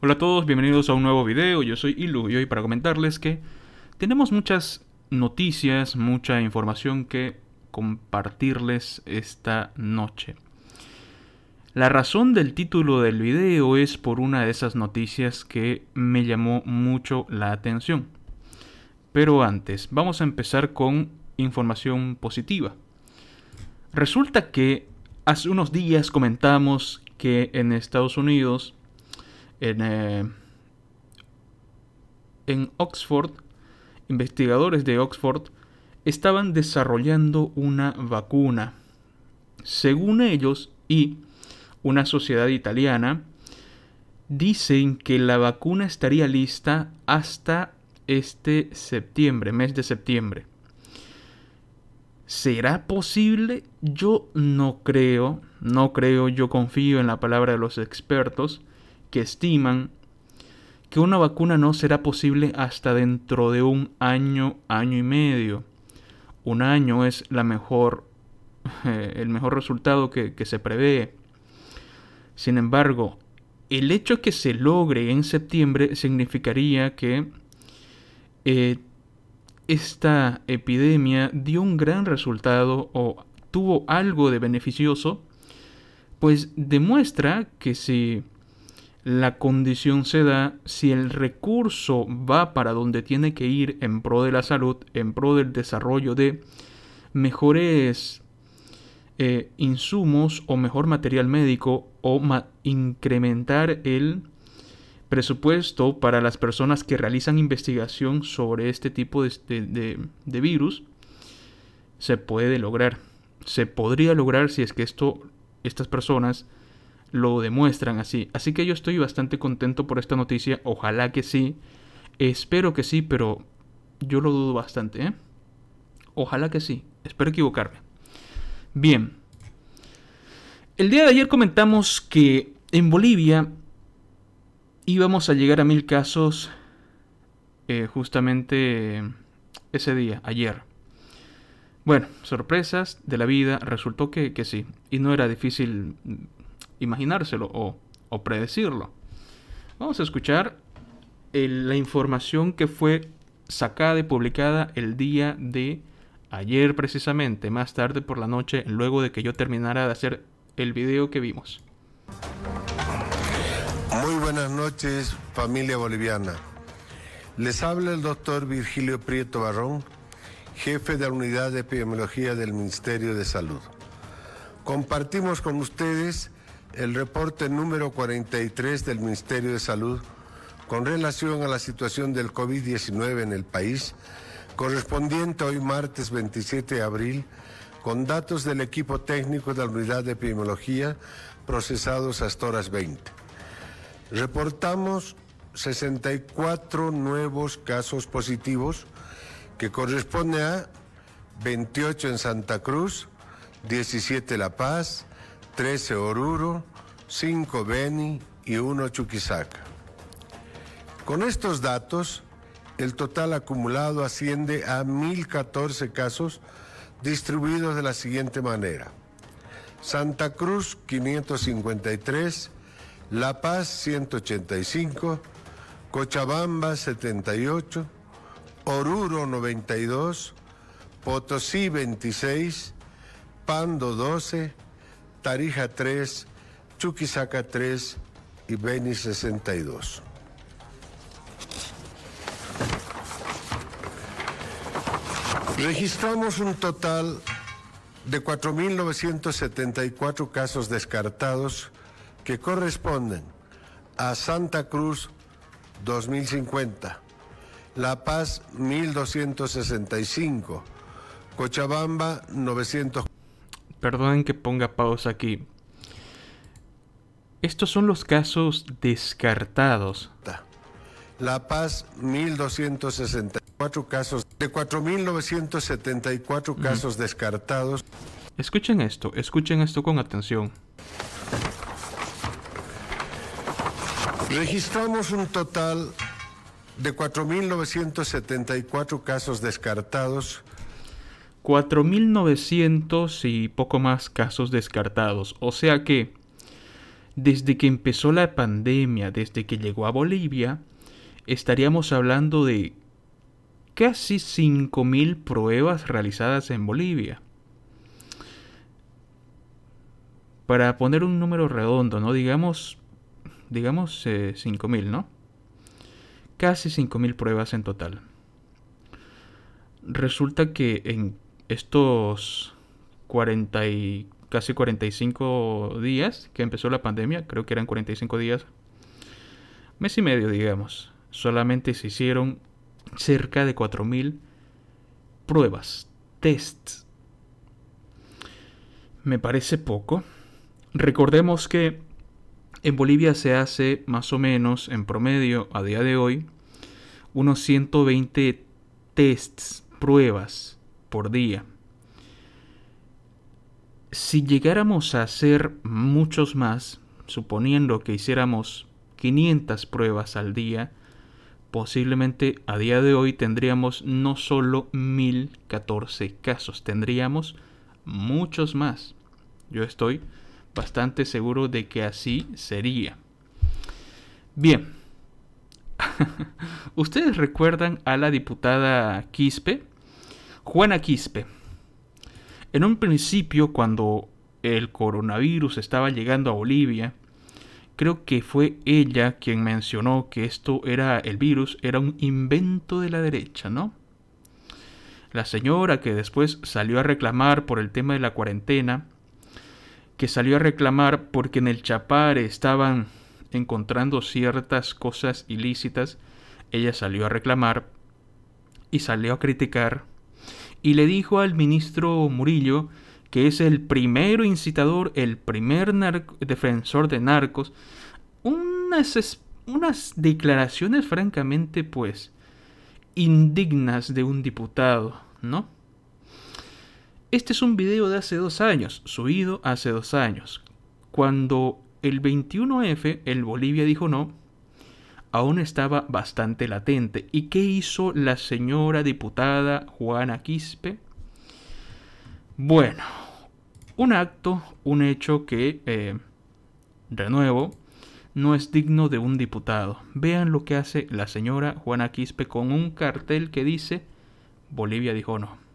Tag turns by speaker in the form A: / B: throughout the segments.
A: Hola a todos, bienvenidos a un nuevo video, yo soy Ilu y hoy para comentarles que tenemos muchas noticias, mucha información que compartirles esta noche. La razón del título del video es por una de esas noticias que me llamó mucho la atención. Pero antes, vamos a empezar con información positiva. Resulta que hace unos días comentamos que en Estados Unidos eh, en, Oxford, investigadores de Oxford estaban desarrollando una vacuna. Según ellos y una sociedad italiana, dicen que la vacuna estaría lista hasta este septiembre, mes de septiembre. ¿Será posible? Yo no creo, no creo, yo confío en la palabra de los expertos que estiman que una vacuna no será posible hasta dentro de un año, año y medio. Un año es la mejor, el mejor resultado que, se prevé. Sin embargo, el hecho que se logre en septiembre significaría que eh, esta epidemia dio un gran resultado o tuvo algo de beneficioso, pues demuestra que si la condición se da si el recurso va para donde tiene que ir en pro de la salud, en pro del desarrollo de mejores eh, insumos o mejor material médico o incrementar el presupuesto para las personas que realizan investigación sobre este tipo este, de, de virus, se puede lograr. Se podría lograr si es que esto, estas personas lo demuestran así. Así que yo estoy bastante contento por esta noticia. Ojalá que sí. Espero que sí, pero yo lo dudo bastante. ¿eh? Ojalá que sí. Espero equivocarme. Bien. El día de ayer comentamos que en Bolivia íbamos a llegar a mil casos eh, justamente eh, ese día, ayer. Bueno, sorpresas de la vida, resultó que, que sí. Y no era difícil imaginárselo o, o predecirlo. Vamos a escuchar la información que fue sacada y publicada el día de ayer precisamente, más tarde por la noche, luego de que yo terminara de hacer el video que vimos.
B: Muy buenas noches, familia boliviana. Les habla el doctor Virgilio Prieto Barrón, jefe de la Unidad de Epidemiología del Ministerio de Salud. Compartimos con ustedes el reporte número 43 del Ministerio de Salud con relación a la situación del COVID-19 en el país, correspondiente hoy martes 27 de abril, con datos del equipo técnico de la Unidad de Epidemiología procesados hasta horas 20. Reportamos 64 nuevos casos positivos, que corresponde a 28 en Santa Cruz, 17 La Paz, 13 Oruro, 5 Beni y 1 Chuquisaca. Con estos datos, el total acumulado asciende a 1.014 casos distribuidos de la siguiente manera. Santa Cruz 553, La Paz 185, Cochabamba 78, Oruro 92, Potosí 26, Pando 12, Tarija 3, Chuquisaca 3 y Beni 62. Registramos un total de 4.974 casos descartados que corresponden a Santa Cruz 2050, La Paz 1265, Cochabamba 940.
A: Perdonen que ponga pausa aquí. Estos son los casos descartados.
B: La Paz,
A: 1.264
B: casos, de 4.974 casos descartados.
A: Escuchen esto, escuchen esto con atención.
B: Registramos un total de 4.974 casos descartados,
A: 4.900 y poco más casos descartados. O sea que, desde que empezó la pandemia, desde que llegó a Bolivia, estaríamos hablando de casi 5.000 pruebas realizadas en Bolivia. Para poner un número redondo, ¿no? Digamos, digamos 5.000, eh, ¿no? Casi 5.000 pruebas en total. Resulta que en estos 40 y casi 45 días que empezó la pandemia, creo que eran 45 días, mes y medio digamos, solamente se hicieron cerca de 4.000 pruebas, tests. Me parece poco. Recordemos que en Bolivia se hace más o menos, en promedio, a día de hoy, unos 120 tests, pruebas por día. Si llegáramos a hacer muchos más, suponiendo que hiciéramos 500 pruebas al día, posiblemente a día de hoy tendríamos no solo 1014 casos, tendríamos muchos más. Yo estoy bastante seguro de que así sería. Bien, ¿ustedes recuerdan a la diputada Quispe? Juana Quispe. En un principio, cuando el coronavirus estaba llegando a Bolivia, creo que fue ella quien mencionó que esto era el virus, era un invento de la derecha, ¿no? La señora que después salió a reclamar por el tema de la cuarentena, que salió a reclamar porque en el Chapare estaban encontrando ciertas cosas ilícitas, ella salió a reclamar y salió a criticar y le dijo al ministro Murillo que es el primero incitador, el primer defensor de narcos, unas, unas declaraciones francamente pues indignas de un diputado, ¿no? Este es un video de hace dos años, subido hace dos años, cuando el 21F el Bolivia dijo no aún estaba bastante latente. ¿Y qué hizo la señora diputada Juana Quispe? Bueno, un acto, un hecho que, eh, de nuevo, no es digno de un diputado. Vean lo que hace la señora Juana Quispe con un cartel que dice Bolivia dijo no.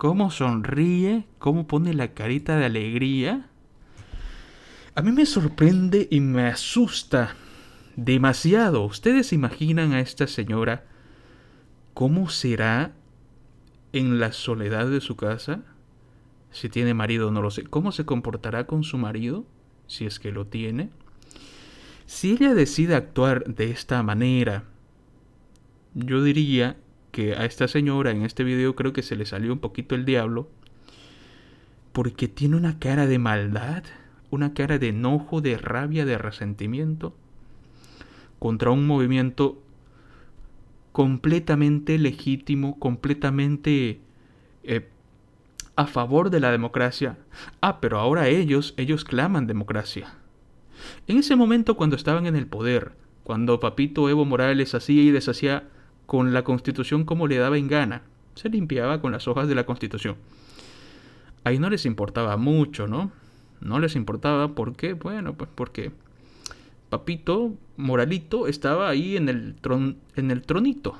A: cómo sonríe, cómo pone la carita de alegría. A mí me sorprende y me asusta demasiado. ¿Ustedes imaginan a esta señora cómo será en la soledad de su casa? Si tiene marido, no lo sé. ¿Cómo se comportará con su marido? Si es que lo tiene. Si ella decide actuar de esta manera, yo diría que a esta señora en este video creo que se le salió un poquito el diablo. Porque tiene una cara de maldad, una cara de enojo, de rabia, de resentimiento contra un movimiento completamente legítimo, completamente eh, a favor de la democracia. Ah, pero ahora ellos, ellos claman democracia. En ese momento cuando estaban en el poder, cuando Papito Evo Morales hacía y deshacía con la constitución como le daba en gana. Se limpiaba con las hojas de la constitución. Ahí no les importaba mucho, ¿no? No les importaba, ¿por qué? Bueno, pues porque Papito Moralito estaba ahí en el, en el tronito.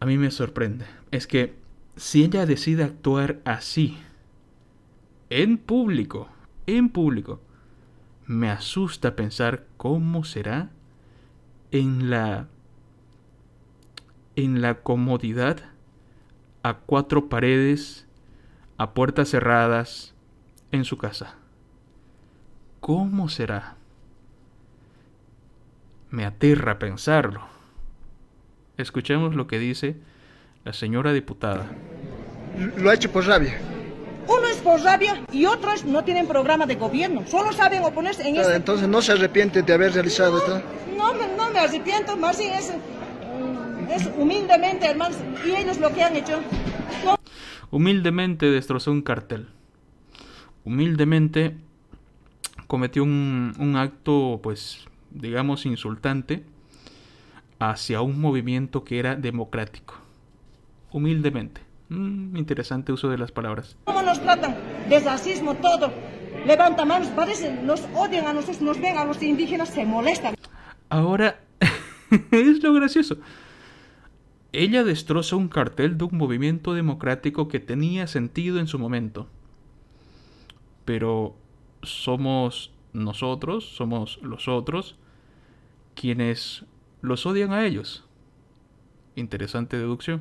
A: A mí me sorprende. Es que si ella decide actuar así, en público, en público, me asusta pensar cómo será en la en la comodidad a cuatro paredes, a puertas cerradas, en su casa. ¿Cómo será? Me aterra pensarlo. Escuchemos lo que dice la señora diputada. Lo ha hecho por rabia
C: por rabia y otros no tienen programa de gobierno, solo saben oponerse en ah, este... Entonces
A: no se arrepiente de haber realizado esto.
C: No, no, me arrepiento, más bien es, mm, es humildemente, hermanos, y ellos lo que han hecho.
A: Humildemente destrozó un cartel. Humildemente cometió un acto, pues, digamos, insultante hacia un movimiento que era democrático. Humildemente. Mm, interesante uso de las palabras.
C: ¿Cómo nos tratan? De racismo todo. Levanta manos, parece, nos odian a nosotros, nos ven a los indígenas, se molestan.
A: Ahora, es lo gracioso. Ella destroza un cartel de un movimiento democrático que tenía sentido en su momento. Pero somos nosotros, somos los otros, quienes los odian a ellos. Interesante deducción.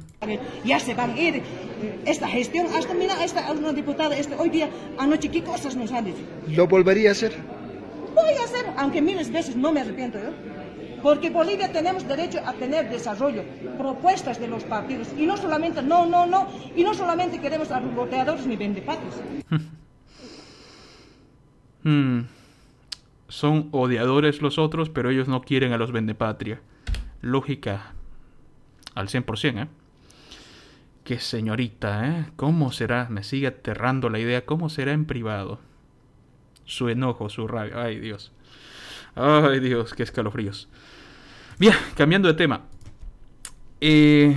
C: Ya se van a ir eh, esta gestión. Hasta mira, esta una diputada este, hoy día, anoche, ¿qué cosas nos han dicho?
A: ¿Lo volvería a hacer?
C: Voy a hacer, aunque miles de veces no me arrepiento yo. ¿eh? Porque Bolivia tenemos derecho a tener desarrollo, propuestas de los partidos. Y no solamente, no, no, no. Y no solamente queremos a boteadores ni vende
A: hmm. Son odiadores los otros, pero ellos no quieren a los patria Lógica al 100%, ¿eh? Qué señorita, ¿eh? ¿Cómo será? Me sigue aterrando la idea. ¿Cómo será en privado? Su enojo, su rabia. Ay, Dios. Ay, Dios, qué escalofríos. Bien, cambiando de tema. Eh,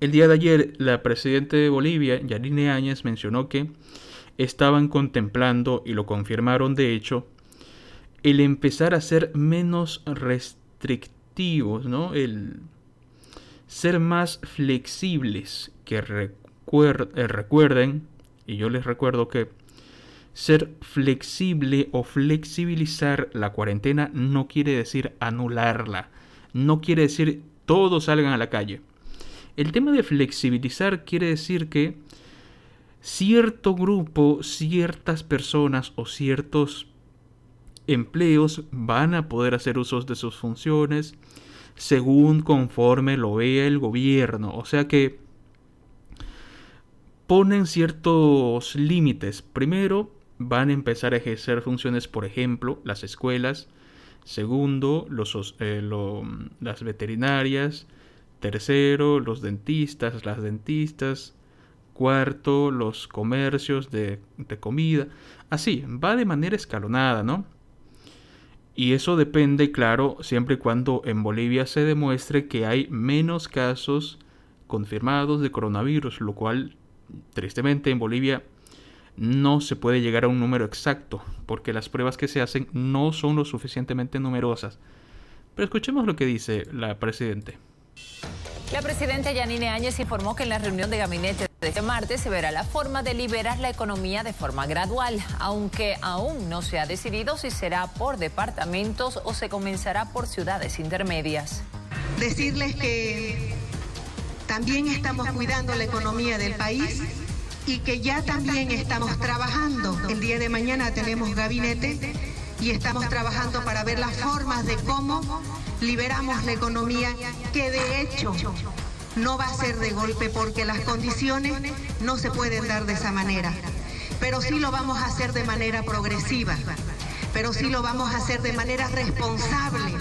A: el día de ayer, la presidenta de Bolivia, Yanine Áñez, mencionó que estaban contemplando, y lo confirmaron de hecho, el empezar a ser menos restrictivos, ¿no? El ser más flexibles, que eh, recuerden, y yo les recuerdo que ser flexible o flexibilizar la cuarentena no quiere decir anularla, no quiere decir todos salgan a la calle. El tema de flexibilizar quiere decir que cierto grupo, ciertas personas o ciertos empleos van a poder hacer usos de sus funciones, según conforme lo vea el gobierno. O sea que ponen ciertos límites. Primero, van a empezar a ejercer funciones, por ejemplo, las escuelas. Segundo, eh, las veterinarias. Tercero, los dentistas, las dentistas. Cuarto, los comercios de comida. Así, va de manera escalonada, ¿no? Y eso depende, claro, siempre y cuando en Bolivia se demuestre que hay menos casos confirmados de coronavirus, lo cual, tristemente, en Bolivia no se puede llegar a un número exacto, porque las pruebas que se hacen no son lo suficientemente numerosas. Pero escuchemos lo que dice la Presidente.
C: La presidenta Yanine Áñez informó que en la reunión de gabinete este martes se verá la forma de liberar la economía de forma gradual, aunque aún no se ha decidido si será por departamentos o se comenzará por ciudades intermedias. Decirles que también estamos cuidando la economía del país y que ya también estamos trabajando. El día de mañana tenemos gabinete y estamos trabajando para ver las formas de cómo liberamos la economía que de hecho no va a ser de golpe porque las condiciones no se pueden dar de esa manera, pero sí lo vamos a hacer de manera progresiva, pero sí lo vamos a hacer de manera responsable,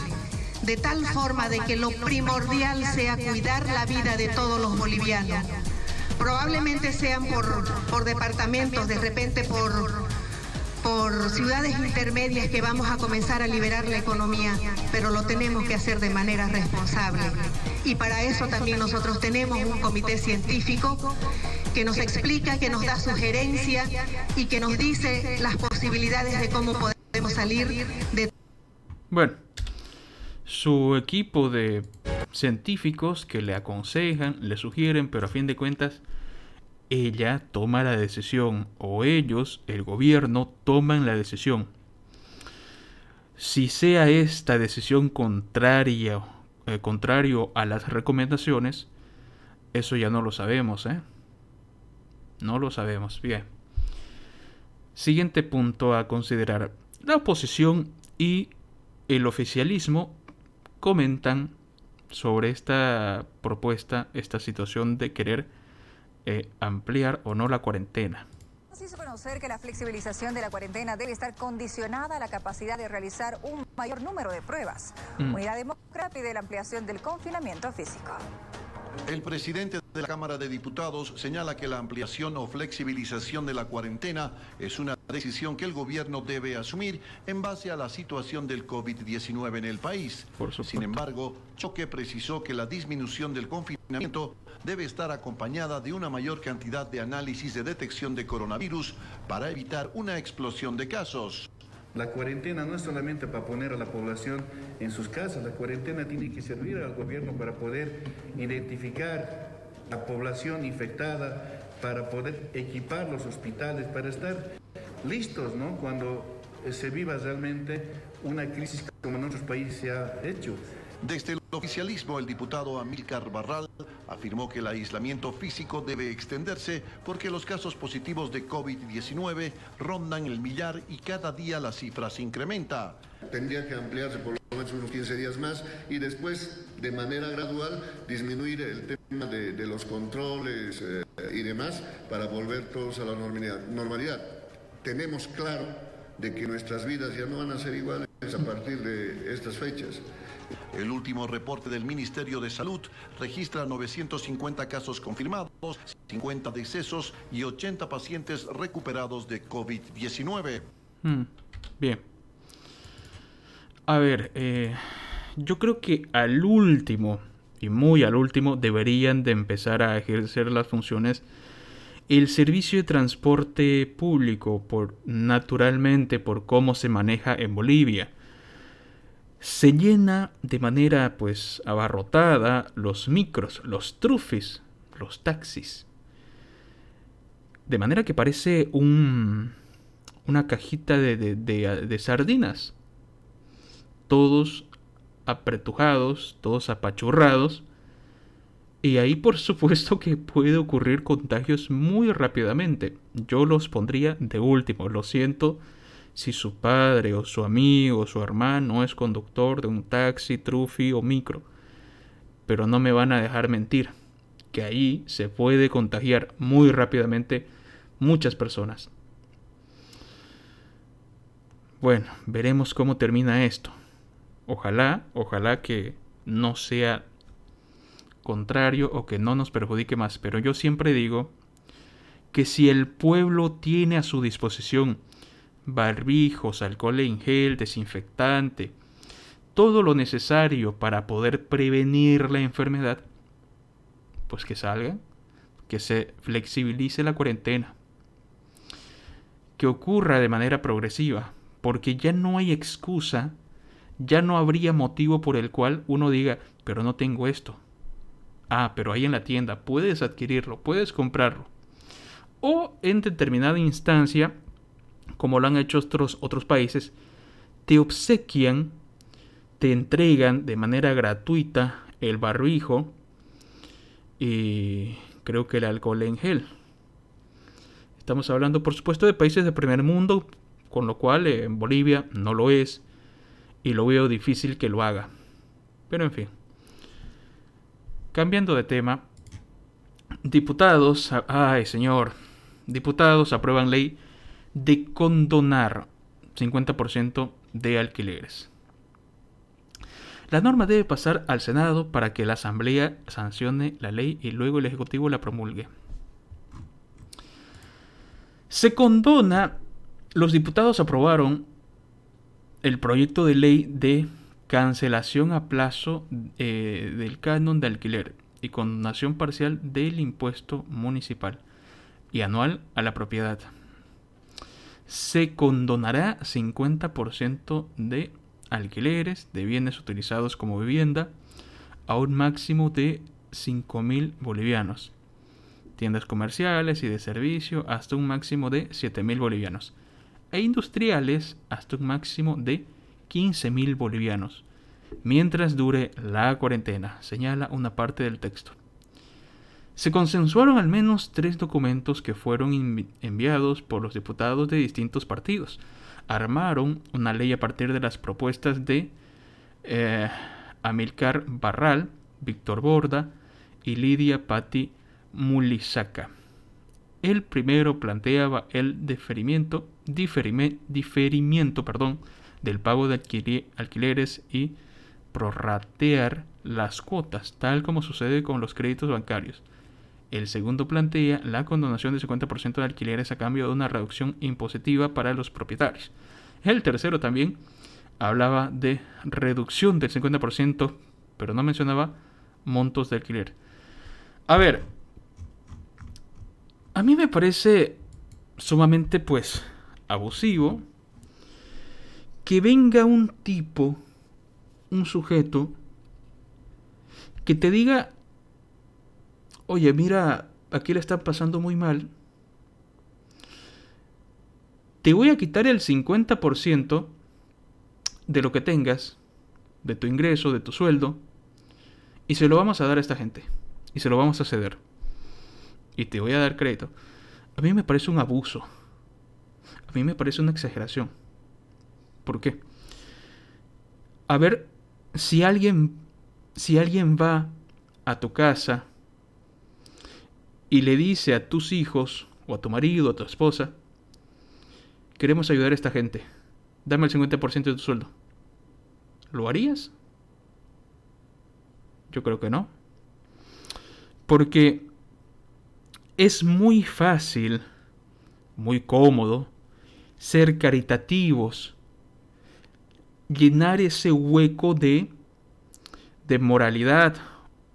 C: de tal forma de que lo primordial sea cuidar la vida de todos los bolivianos. Probablemente sean por, por departamentos, de repente por, por ciudades intermedias que vamos a comenzar a liberar la economía, pero lo tenemos que hacer de manera responsable. Y para eso también nosotros tenemos un comité científico que nos explica, que nos da sugerencias y que nos dice las posibilidades de cómo podemos salir de...
A: Bueno, su equipo de científicos que le aconsejan, le sugieren, pero a fin de cuentas ella toma la decisión o ellos, el gobierno, toman la decisión. Si sea esta decisión contraria eh, contrario a las recomendaciones, eso ya no lo sabemos, ¿eh? No lo sabemos. Bien. Siguiente punto a considerar. La oposición y el oficialismo comentan sobre esta propuesta, esta situación de querer eh, ampliar o no la cuarentena
C: se hizo conocer que la flexibilización de la cuarentena debe estar condicionada a la capacidad de realizar un mayor número de pruebas. Mm. Unidad Demócrata pide la ampliación del confinamiento físico.
D: El presidente de la Cámara de Diputados señala que la ampliación o flexibilización de la cuarentena es una decisión que el gobierno debe asumir en base a la situación del COVID-19 en el país. Sin embargo, Choque precisó que la disminución del confinamiento debe estar acompañada de una mayor cantidad de análisis de detección de coronavirus para evitar una explosión de casos. La cuarentena no es solamente para poner a la población en sus casas, la cuarentena tiene que servir al gobierno para poder identificar la población infectada, para poder equipar los hospitales, para estar listos, ¿no? Cuando eh, se viva realmente una crisis como en otros países se ha hecho. Desde el oficialismo, el diputado Amílcar Barral afirmó que el aislamiento físico debe extenderse porque los casos positivos de COVID-19 rondan el millar y cada día la cifra se incrementa. Tendría que ampliarse por lo menos unos 15 días más y después de manera gradual disminuir el tema de, los controles eh, y demás para volver todos a la normalidad. Tenemos claro de que nuestras vidas ya no van a ser iguales a partir de estas fechas. El último reporte del Ministerio de Salud registra 950 casos confirmados, 50 decesos y 80 pacientes recuperados de COVID-19.
A: Hmm, bien. A ver, eh, yo creo que al último, y muy al último, deberían de empezar a ejercer las funciones el servicio de transporte público, por, naturalmente por cómo se maneja en Bolivia. Se llena de manera pues abarrotada los micros, los trufis, los taxis. De manera que parece un, una cajita de, de, de, de sardinas. Todos apretujados, todos apachurrados. Y ahí por supuesto que puede ocurrir contagios muy rápidamente. Yo los pondría de último, lo siento. Si su padre o su amigo o su hermano es conductor de un taxi, trufi o micro. Pero no me van a dejar mentir, que ahí se puede contagiar muy rápidamente muchas personas. Bueno, veremos cómo termina esto. Ojalá, ojalá que no sea contrario o que no nos perjudique más. Pero yo siempre digo que si el pueblo tiene a su disposición barbijos, alcohol en gel, desinfectante, todo lo necesario para poder prevenir la enfermedad, pues que salga, que se flexibilice la cuarentena, que ocurra de manera progresiva, porque ya no hay excusa ya no habría motivo por el cual uno diga, pero no tengo esto. Ah, pero ahí en la tienda puedes adquirirlo, puedes comprarlo. O en determinada instancia, como lo han hecho otros, otros países, te obsequian, te entregan de manera gratuita el barbijo y eh, creo que el alcohol en gel. Estamos hablando, por supuesto, de países de primer mundo, con lo cual eh, en Bolivia no lo es y lo veo difícil que lo haga. Pero en fin. Cambiando de tema, diputados, ay señor, diputados aprueban ley de condonar 50% de alquileres. La norma debe pasar al Senado para que la Asamblea sancione la ley y luego el Ejecutivo la promulgue. Se condona, los diputados aprobaron el proyecto de ley de cancelación a plazo eh, del canon de alquiler y condonación parcial del impuesto municipal y anual a la propiedad. Se condonará 50% de alquileres de bienes utilizados como vivienda a un máximo de 5.000 bolivianos, tiendas comerciales y de servicio hasta un máximo de 7.000 bolivianos e industriales hasta un máximo de 15.000 bolivianos, mientras dure la cuarentena, señala una parte del texto. Se consensuaron al menos tres documentos que fueron enviados por los diputados de distintos partidos. Armaron una ley a partir de las propuestas de eh, Amilcar Barral, Víctor Borda y Lidia Patti Mulisaca. El primero planteaba el deferimiento diferimiento perdón, del pago de alquileres y prorratear las cuotas, tal como sucede con los créditos bancarios. El segundo plantea la condonación del 50% de alquileres a cambio de una reducción impositiva para los propietarios. El tercero también hablaba de reducción del 50%, pero no mencionaba montos de alquiler. A ver, a mí me parece sumamente pues abusivo, que venga un tipo, un sujeto, que te diga, oye, mira, aquí le están pasando muy mal, te voy a quitar el 50% de lo que tengas, de tu ingreso, de tu sueldo, y se lo vamos a dar a esta gente, y se lo vamos a ceder, y te voy a dar crédito. A mí me parece un abuso a mí me parece una exageración. ¿Por qué? A ver, si alguien, si alguien va a tu casa y le dice a tus hijos, o a tu marido, o a tu esposa, queremos ayudar a esta gente, dame el 50% de tu sueldo. ¿Lo harías? Yo creo que no. Porque es muy fácil, muy cómodo, ser caritativos, llenar ese hueco de, de moralidad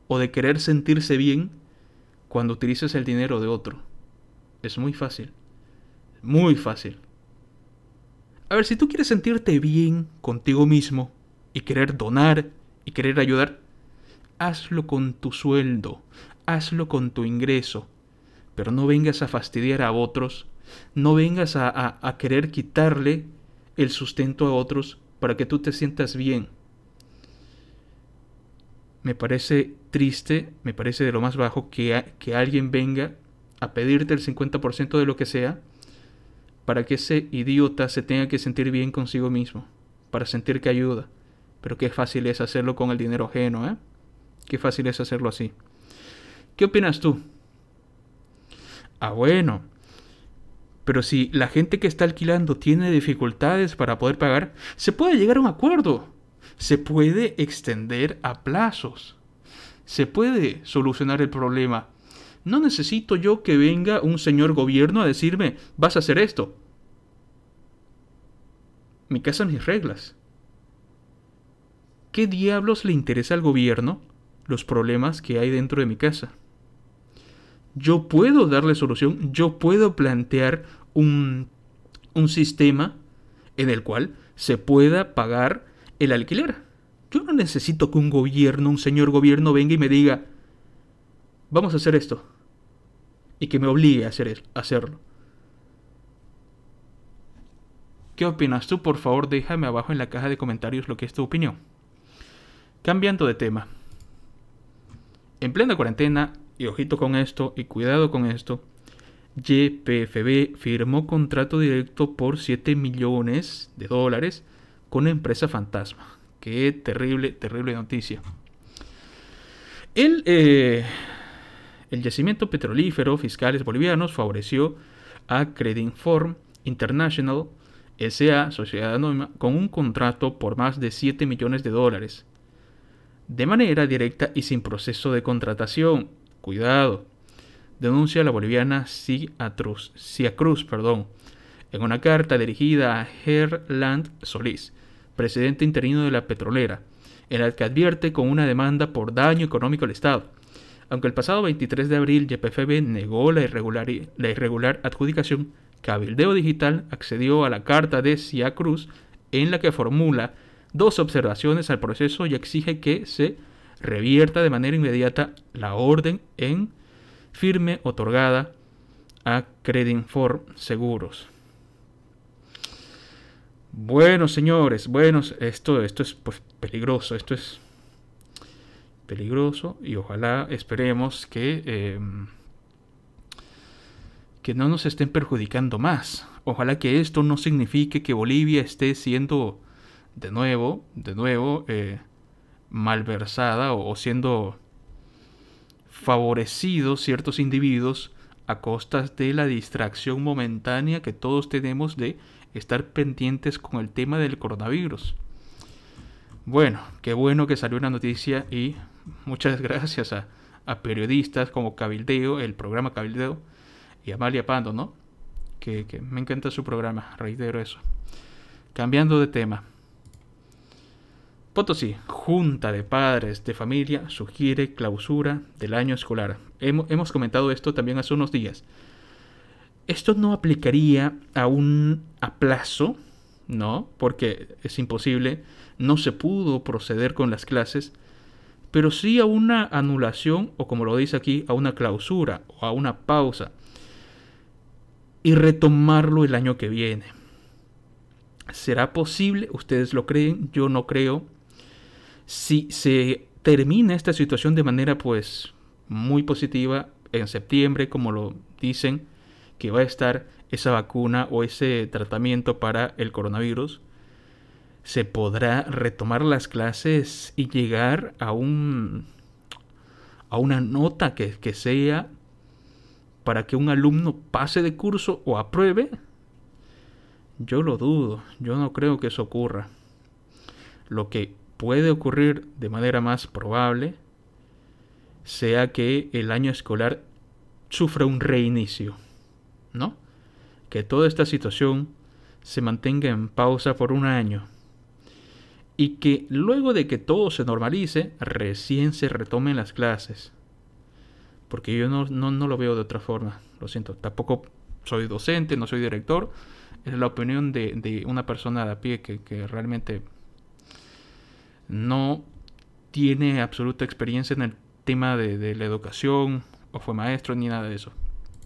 A: o de querer sentirse bien cuando utilizas el dinero de otro. Es muy fácil. Muy fácil. A ver, si tú quieres sentirte bien contigo mismo y querer donar y querer ayudar, hazlo con tu sueldo, hazlo con tu ingreso, pero no vengas a fastidiar a otros no vengas a, querer quitarle el sustento a otros para que tú te sientas bien. Me parece triste, me parece de lo más bajo que, que alguien venga a pedirte el 50% de lo que sea para que ese idiota se tenga que sentir bien consigo mismo, para sentir que ayuda. Pero qué fácil es hacerlo con el dinero ajeno, ¿eh? Qué fácil es hacerlo así. ¿Qué opinas tú? Ah, bueno, pero si la gente que está alquilando tiene dificultades para poder pagar, se puede llegar a un acuerdo. Se puede extender a plazos. Se puede solucionar el problema. No necesito yo que venga un señor gobierno a decirme, vas a hacer esto. Mi casa, mis reglas. ¿Qué diablos le interesa al gobierno los problemas que hay dentro de mi casa? yo puedo darle solución, yo puedo plantear un, sistema en el cual se pueda pagar el alquiler. Yo no necesito que un gobierno, un señor gobierno venga y me diga, vamos a hacer esto, y que me obligue a, hacer, hacerlo. ¿Qué opinas tú? Por favor, déjame abajo en la caja de comentarios lo que es tu opinión. Cambiando de tema. En plena cuarentena, y ojito con esto y cuidado con esto, YPFB firmó contrato directo por 7 millones de dólares con empresa fantasma. Qué terrible, terrible noticia. El, eh, el yacimiento petrolífero fiscales bolivianos favoreció a Inform International SA, sociedad anónima, con un contrato por más de 7 millones de dólares, de manera directa y sin proceso de contratación, Cuidado. Denuncia la boliviana Ciacruz Cruz perdón, en una carta dirigida a Gerland Solís, presidente interino de la petrolera, en la que advierte con una demanda por daño económico al Estado. Aunque el pasado 23 de abril YPFB negó la irregular, la irregular adjudicación, Cabildeo Digital accedió a la carta de Cia Cruz en la que formula dos observaciones al proceso y exige que se revierta de manera inmediata la orden en firme otorgada a credinform Seguros. Bueno, señores, bueno, esto, esto es pues, peligroso, esto es peligroso y ojalá esperemos que, em, que no nos estén perjudicando más. Ojalá que esto no signifique que Bolivia esté siendo de nuevo, de nuevo, eh, malversada o, siendo favorecidos ciertos individuos a costas de la distracción momentánea que todos tenemos de estar pendientes con el tema del coronavirus. Bueno, qué bueno que salió una noticia y muchas gracias a, periodistas como Cabildeo, el programa Cabildeo, y Amalia Pando, ¿no? Que, que me encanta su programa, reitero eso. Cambiando de tema. Potosí, Junta de Padres de Familia sugiere clausura del año escolar. Hemos, comentado esto también hace unos días. Esto no aplicaría a un aplazo, ¿no? Porque es imposible, no se pudo proceder con las clases, pero sí a una anulación o como lo dice aquí, a una clausura o a una pausa y retomarlo el año que viene. ¿Será posible? ¿Ustedes lo creen? Yo no creo si se termina esta situación de manera pues muy positiva en septiembre, como lo dicen, que va a estar esa vacuna o ese tratamiento para el coronavirus, se podrá retomar las clases y llegar a un a una nota que, que sea para que un alumno pase de curso o apruebe? Yo lo dudo, yo no creo que eso ocurra. Lo que puede ocurrir de manera más probable sea que el año escolar sufra un reinicio, ¿no? Que toda esta situación se mantenga en pausa por un año y que luego de que todo se normalice, recién se retomen las clases. Porque yo no, no, lo veo de otra forma, lo siento, tampoco soy docente, no soy director, es la opinión de, una persona de a pie que, que realmente no tiene absoluta experiencia en el tema de, la educación, o fue maestro, ni nada de eso.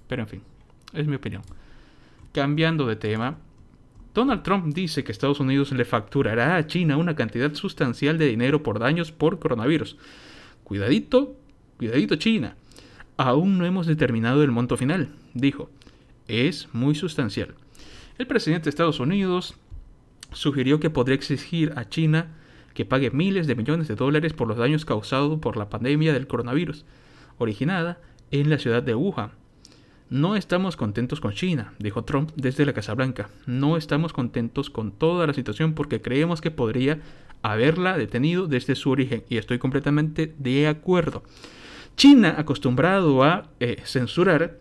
A: Pero en fin, es mi opinión. Cambiando de tema, Donald Trump dice que Estados Unidos le facturará a China una cantidad sustancial de dinero por daños por coronavirus. Cuidadito, cuidadito China. Aún no hemos determinado el monto final, dijo. Es muy sustancial. El presidente de Estados Unidos sugirió que podría exigir a China que pague miles de millones de dólares por los daños causados por la pandemia del coronavirus, originada en la ciudad de Wuhan. No estamos contentos con China, dijo Trump desde la Casa Blanca. No estamos contentos con toda la situación porque creemos que podría haberla detenido desde su origen y estoy completamente de acuerdo. China, acostumbrado a eh, censurar,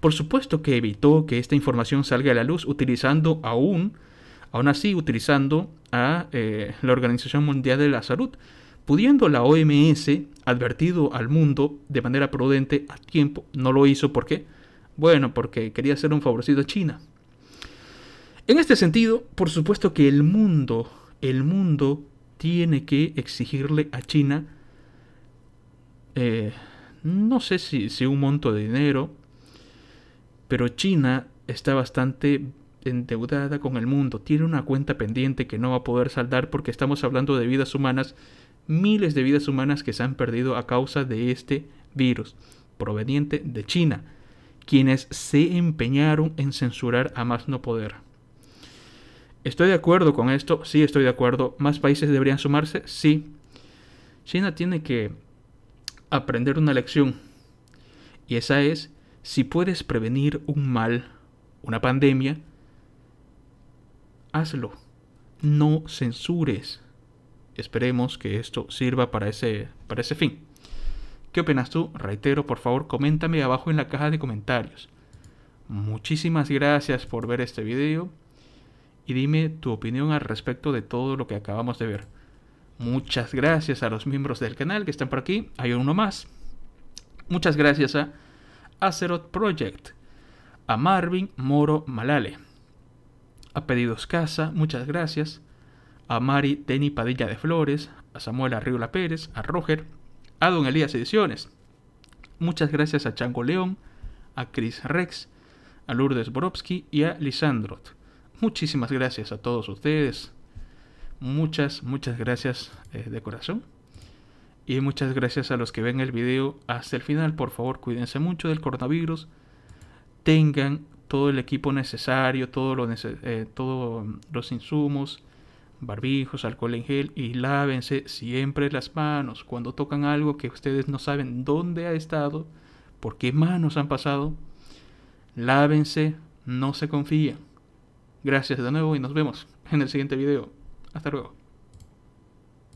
A: por supuesto que evitó que esta información salga a la luz utilizando aún aún así utilizando a eh, la Organización Mundial de la Salud, pudiendo la OMS advertido al mundo de manera prudente a tiempo, no lo hizo ¿por qué? Bueno, porque quería hacer un favorecido a China. En este sentido, por supuesto que el mundo, el mundo tiene que exigirle a China, eh, no sé si, si un monto de dinero, pero China está bastante endeudada con el mundo, tiene una cuenta pendiente que no va a poder saldar porque estamos hablando de vidas humanas, miles de vidas humanas que se han perdido a causa de este virus, proveniente de China, quienes se empeñaron en censurar a más no poder. ¿Estoy de acuerdo con esto? Sí, estoy de acuerdo. ¿Más países deberían sumarse? Sí. China tiene que aprender una lección. Y esa es, si puedes prevenir un mal, una pandemia, hazlo. No censures. Esperemos que esto sirva para ese, para ese fin. ¿Qué opinas tú? Reitero, por favor, coméntame abajo en la caja de comentarios. Muchísimas gracias por ver este video y dime tu opinión al respecto de todo lo que acabamos de ver. Muchas gracias a los miembros del canal que están por aquí. Hay uno más. Muchas gracias a Azeroth Project, a Marvin Moro Malale a Pedidos Casa, muchas gracias, a Mari Denny Padilla de Flores, a Samuel Arriola Pérez, a Roger, a Don Elías Ediciones. Muchas gracias a Chango León, a Chris Rex, a Lourdes Borowski y a Lisandrot. Muchísimas gracias a todos ustedes. Muchas, muchas gracias eh, de corazón. Y muchas gracias a los que ven el video hasta el final. Por favor, cuídense mucho del coronavirus. Tengan todo el equipo necesario, todo lo eh, todos los insumos, barbijos, alcohol en gel y lávense siempre las manos cuando tocan algo que ustedes no saben dónde ha estado, por qué manos han pasado. Lávense, no se confíen. Gracias de nuevo y nos vemos en el siguiente video. Hasta luego.